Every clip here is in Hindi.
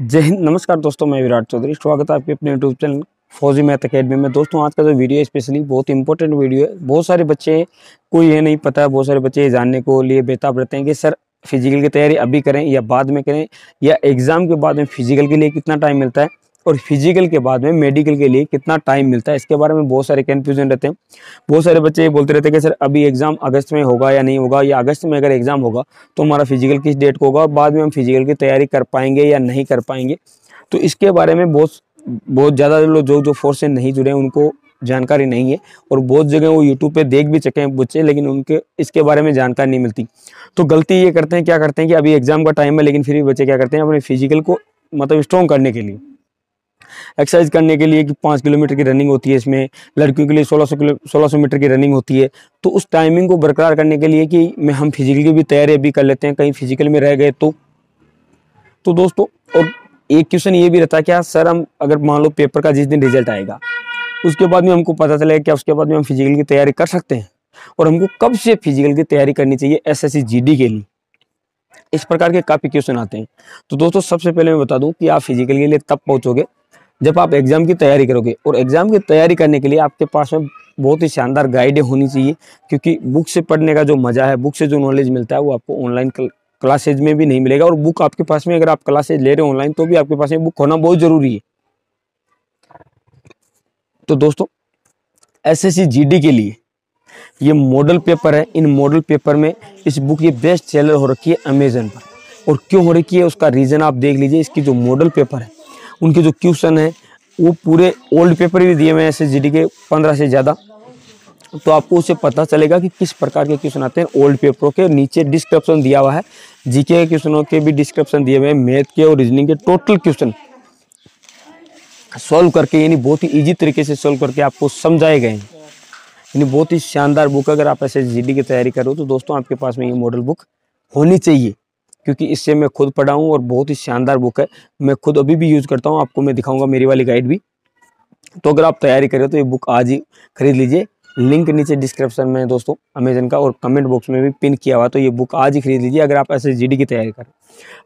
जय हिंद नमस्कार दोस्तों मैं विराट चौधरी स्वागत है आपके अपने YouTube channel Fauji math academy में दोस्तों आज का जो वीडियो है स्पेशली बहुत इंपॉर्टेंट वीडियो है बहुत सारे बच्चे को ये नहीं पता है बहुत सारे बच्चे ये जानने को लिए बेताब रहते हैं कि सर फिजिकल की तैयारी अभी करें या बाद में करें या एग्ज़ाम के बाद में फिजिकल के लिए कितना टाइम मिलता है और फिजिकल के बाद में मेडिकल के लिए कितना टाइम मिलता है इसके बारे में बहुत सारे कन्फ्यूजन रहते हैं बहुत सारे बच्चे ये बोलते रहते हैं कि सर अभी एग्ज़ाम अगस्त में होगा या नहीं होगा या अगस्त में अगर एग्ज़ाम होगा तो हमारा फिजिकल किस डेट को होगा बाद में हम फिजिकल की तैयारी कर पाएंगे या नहीं कर पाएंगे तो इसके बारे में बहुत बहुत ज़्यादा लोग जो जो फोर्स से नहीं जुड़े हैं उनको जानकारी नहीं है और बहुत जगह वो यूट्यूब पे देख भी चुके हैं बच्चे लेकिन उनके इसके बारे में जानकारी नहीं मिलती तो गलती ये करते हैं क्या करते हैं कि अभी एग्ज़ाम का टाइम है लेकिन फिर भी बच्चे क्या करते हैं अपने फिजिकल को मतलब स्ट्रॉन्ग करने के लिए एक्सरसाइज करने के लिए कि पाँच किलोमीटर की रनिंग होती है इसमें लड़कियों के लिए सोलह सौ किलो सोलह सौ मीटर की रनिंग होती है तो उस टाइमिंग को बरकरार करने के लिए कि मैं हम फिजिकल की भी तैयारी अभी कर लेते हैं कहीं फिजिकल में रह गए तो तो दोस्तों और एक क्वेश्चन ये भी रहता है क्या हाँ, सर हम अगर मान लो पेपर का जिस दिन रिजल्ट आएगा उसके बाद में हमको पता चलेगा क्या उसके बाद में हम फिजिकल की तैयारी कर सकते हैं और हमको कब से फिजिकल की तैयारी करनी चाहिए एस एस के लिए इस प्रकार के काफ़ी क्वेश्चन आते हैं तो दोस्तों सबसे पहले मैं बता दूं कि आप फिजिकल के लिए तब पहुंचोगे जब आप एग्ज़ाम की तैयारी करोगे और एग्ज़ाम की तैयारी करने के लिए आपके पास में बहुत ही शानदार गाइडें होनी चाहिए क्योंकि बुक से पढ़ने का जो मज़ा है बुक से जो नॉलेज मिलता है वो आपको ऑनलाइन क्लासेज में भी नहीं मिलेगा और बुक आपके पास में अगर आप क्लासेज ले रहे हो ऑनलाइन तो भी आपके पास में बुक होना बहुत ज़रूरी है तो दोस्तों एस एस के लिए ये मॉडल पेपर है इन मॉडल पेपर में इस बुक ये बेस्ट सेलर हो रखी है अमेजन पर और क्यों हो रखी है उसका रीज़न आप देख लीजिए इसकी जो मॉडल पेपर है उनके जो क्वेश्चन है वो पूरे ओल्ड पेपर भी दिए मैं एस जी के पंद्रह से ज़्यादा तो आपको उसे पता चलेगा कि किस प्रकार के क्वेश्चन आते हैं ओल्ड पेपरों के नीचे डिस्क्रिप्शन दिया हुआ है जीके के क्वेश्चनों के भी डिस्क्रिप्शन दिए हुए हैं मैथ के और रीजनिंग के टोटल क्वेश्चन सॉल्व करके यानी बहुत ही ईजी तरीके से सॉल्व करके आपको समझाए गए हैं यानी बहुत ही शानदार बुक अगर आप ऐसे जी की तैयारी करो तो दोस्तों आपके पास में ये मॉडल बुक होनी चाहिए क्योंकि इससे मैं खुद पढ़ा हूँ और बहुत ही शानदार बुक है मैं खुद अभी भी यूज़ करता हूँ आपको मैं दिखाऊँगा मेरी वाली गाइड भी तो अगर आप तैयारी करें तो ये बुक आज ही खरीद लीजिए लिंक नीचे डिस्क्रिप्शन में है दोस्तों अमेजन का और कमेंट बॉक्स में भी पिन किया हुआ तो ये बुक आज ही खरीद लीजिए अगर आप एस की तैयारी करें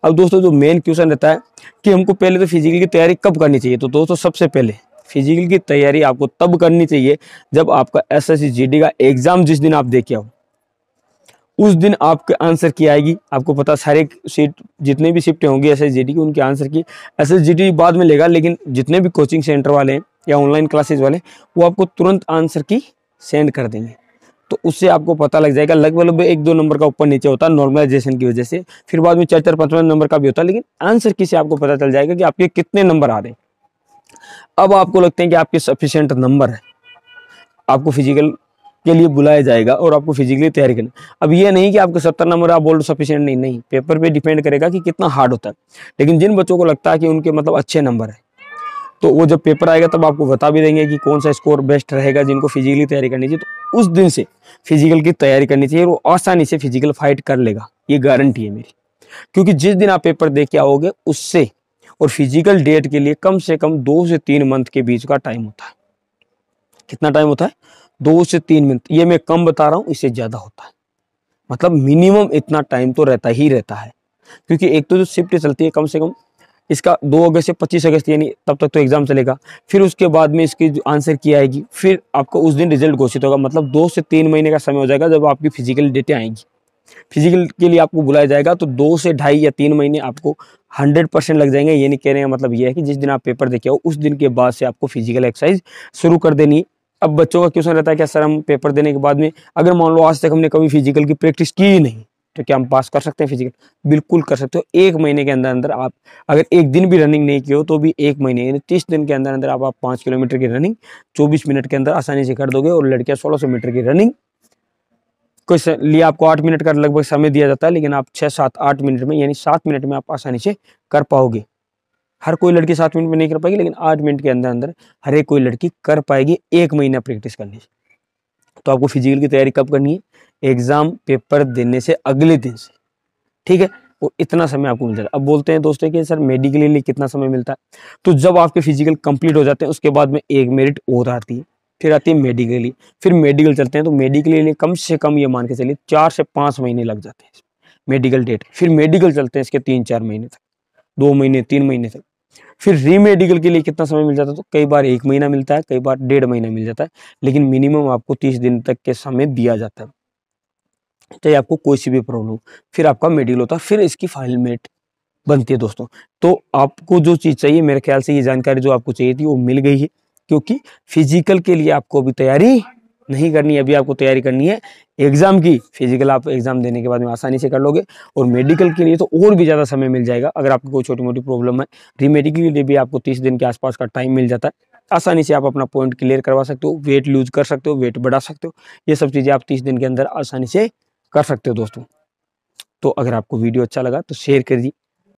अब दोस्तों जो मेन क्वेश्चन रहता है कि हमको पहले तो फिजिकल की तैयारी कब करनी चाहिए तो दोस्तों सबसे पहले फिजिकल की तैयारी आपको तब करनी चाहिए जब आपका एस एस का एग्ज़ाम जिस दिन आप देखे हो उस दिन आपके आंसर की आएगी आपको पता सारे सीट जितने भी शिफ्ट होंगे एस एस की उनके आंसर की एस एस बाद में लेगा लेकिन जितने भी कोचिंग सेंटर वाले हैं या ऑनलाइन क्लासेज वाले वो आपको तुरंत आंसर की सेंड कर देंगे तो उससे आपको पता लग जाएगा लगभग लगभग एक दो नंबर का ऊपर नीचे होता है नॉर्मलाइजेशन की वजह से फिर बाद में चार चार पाँचवा नंबर का भी होता है लेकिन आंसर की से आपको पता चल जाएगा कि आपके कितने नंबर आ रहे हैं अब आपको लगते हैं कि आपके सफिशेंट नंबर है आपको फिजिकल के लिए बुलाया जाएगा और आपको फिजिकली तैयारी करना अब ये नहीं कि आपको सत्तर नंबर आप बोल्ड सफिशियंट नहीं नहीं पेपर पे डिपेंड करेगा कि कितना हार्ड होता है लेकिन जिन बच्चों को लगता है कि उनके मतलब अच्छे नंबर है तो वो जब पेपर आएगा तब आपको बता भी देंगे कि कौन सा स्कोर बेस्ट रहेगा जिनको फिजिकली तैयारी करनी चाहिए तो उस दिन से फिजिकल की तैयारी करनी चाहिए वो आसानी से फिजिकल फाइट कर लेगा ये गारंटी है मेरी क्योंकि जिस दिन आप पेपर दे के आओगे उससे और फिजिकल डेट के लिए कम से कम दो से तीन मंथ के बीच का टाइम होता है कितना टाइम होता है दो से तीन मिनट ये मैं कम बता रहा हूँ इससे ज़्यादा होता है मतलब मिनिमम इतना टाइम तो रहता ही रहता है क्योंकि एक तो जो शिफ्ट चलती है कम से कम इसका दो अगस्त से पच्चीस अगस्त यानी तब तक तो एग्ज़ाम चलेगा फिर उसके बाद में इसकी जो आंसर की आएगी फिर आपको उस दिन रिजल्ट घोषित होगा मतलब दो से तीन महीने का समय हो जाएगा जब आपकी फिजिकल डेटें आएंगी फिजिकल के लिए आपको बुलाया जाएगा तो दो से ढाई या तीन महीने आपको हंड्रेड परसेंट लग जाएंगे ये नहीं कहने का मतलब ये है कि जिस दिन आप पेपर देखे हो उस दिन के बाद से आपको फिजिकल एक्सरसाइज शुरू कर देनी अब बच्चों का क्वेश्चन रहता है क्या सर हम पेपर देने के बाद में अगर मान लो आज तक हमने कभी फिजिकल की प्रैक्टिस की ही नहीं तो क्या हम पास कर सकते हैं फिजिकल बिल्कुल कर सकते हो एक महीने के अंदर अंदर आप अगर एक दिन भी रनिंग नहीं किए हो तो भी एक महीने यानी तीस दिन के अंदर अंदर आप, आप पाँच किलोमीटर की रनिंग चौबीस मिनट के अंदर आसानी से कर दोगे और लड़कियाँ सोलह सौ मीटर की रनिंग कुछ लिए आपको आठ मिनट का लगभग समय दिया जाता है लेकिन आप छः सात आठ मिनट में यानी सात मिनट में आप आसानी से कर पाओगे हर कोई लड़की सात मिनट में नहीं कर पाएगी लेकिन आठ मिनट के अंदर अंदर हर एक कोई लड़की कर पाएगी एक महीना प्रैक्टिस करने से तो आपको फिजिकल की तैयारी कब करनी है एग्ज़ाम पेपर देने से अगले दिन से ठीक है वो इतना समय आपको मिल जाता है अब बोलते हैं दोस्तों कि सर मेडिकल लिए कितना समय मिलता है तो जब आपके फिजिकल कंप्लीट हो जाते हैं उसके बाद में एक मेरिट और आती है फिर आती है मेडिकली फिर मेडिकल चलते हैं तो मेडिकल लिए कम से कम ये मान के चलिए चार से पाँच महीने लग जाते हैं मेडिकल डेट फिर मेडिकल चलते हैं इसके तीन चार महीने तक दो महीने तीन महीने तक फिर रीमेडिकल के लिए कितना समय मिल जाता है तो कई बार एक महीना मिलता है कई बार डेढ़ महीना मिल जाता है लेकिन मिनिमम आपको तीस दिन तक के समय दिया जाता है चाहे आपको कोई सी भी प्रॉब्लम फिर आपका मेडिकल होता है फिर इसकी फाइल मेट बनती है दोस्तों तो आपको जो चीज़ चाहिए मेरे ख्याल से ये जानकारी जो आपको चाहिए थी वो मिल गई है क्योंकि फिजिकल के लिए आपको अभी तैयारी नहीं करनी है अभी आपको तैयारी करनी है एग्जाम की फिजिकल आप एग्जाम देने के बाद में आसानी से कर लोगे और मेडिकल के लिए तो और भी ज़्यादा समय मिल जाएगा अगर आपको कोई छोटी मोटी प्रॉब्लम है रीमेडिकल के लिए भी आपको तीस दिन के आसपास का टाइम मिल जाता है आसानी से आप अपना पॉइंट क्लियर करवा सकते हो वेट लूज कर सकते हो वेट बढ़ा सकते हो ये सब चीज़ें आप तीस दिन के अंदर आसानी से कर सकते हो दोस्तों तो अगर आपको वीडियो अच्छा लगा तो शेयर कर दी